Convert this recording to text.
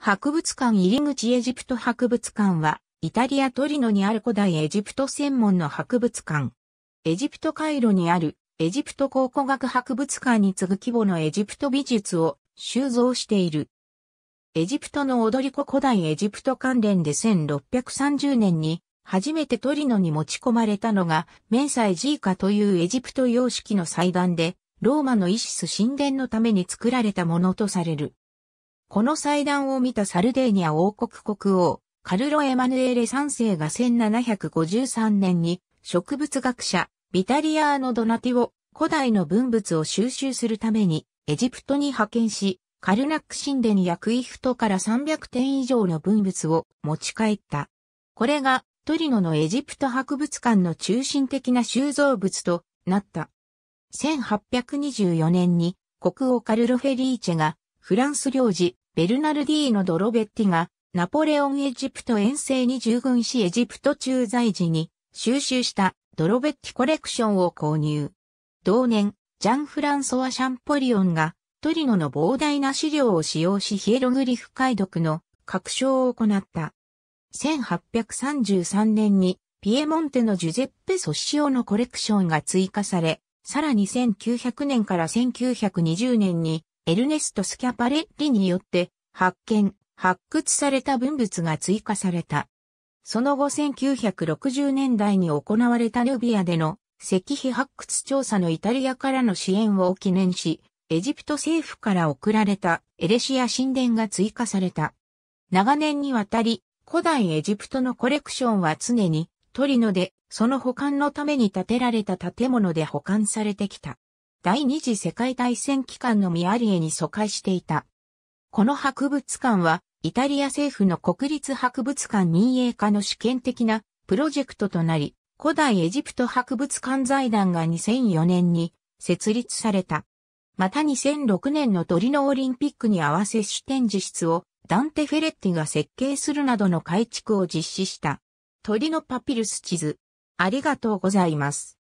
博物館入口エジプト博物館は、イタリアトリノにある古代エジプト専門の博物館。エジプトカイロにあるエジプト考古学博物館に次ぐ規模のエジプト美術を収蔵している。エジプトの踊り子古代エジプト関連で1630年に初めてトリノに持ち込まれたのがメンサイジーカというエジプト様式の祭壇でローマのイシス神殿のために作られたものとされる。この祭壇を見たサルデーニャ王国国王、カルロ・エマヌエレ3世が1753年に植物学者、ビタリアーノ・ドナティを古代の文物を収集するためにエジプトに派遣し、カルナック神殿やクイフトから300点以上の文物を持ち帰った。これがトリノのエジプト博物館の中心的な収蔵物となった。1824年に国王カルロ・フェリーチェがフランス領事ベルナルディーノ・ドロベッティが、ナポレオンエジプト遠征に従軍しエジプト駐在時に収集したドロベッティコレクションを購入。同年、ジャン・フランソワ・シャンポリオンがトリノの膨大な資料を使用しヒエログリフ解読の確証を行った。1833年にピエモンテのジュゼッペ・ソシオのコレクションが追加され、さらに1900年から1920年にエルネスト・スキャパレッリによって発見、発掘された文物が追加された。その後1960年代に行われたヌビアでの石碑発掘調査のイタリアからの支援を記念し、エジプト政府から送られたエレシア神殿が追加された。長年にわたり、古代エジプトのコレクションは常にトリノで、その保管のために建てられた建物で保管されてきた。第二次世界大戦期間のミアリエに疎開していた。この博物館は、イタリア政府の国立博物館民営化の試験的なプロジェクトとなり、古代エジプト博物館財団が2004年に設立された。また2006年のトリノオリンピックに合わせ主展示室をダンテ・フェレッティが設計するなどの改築を実施した。トリノパピルス地図。ありがとうございます。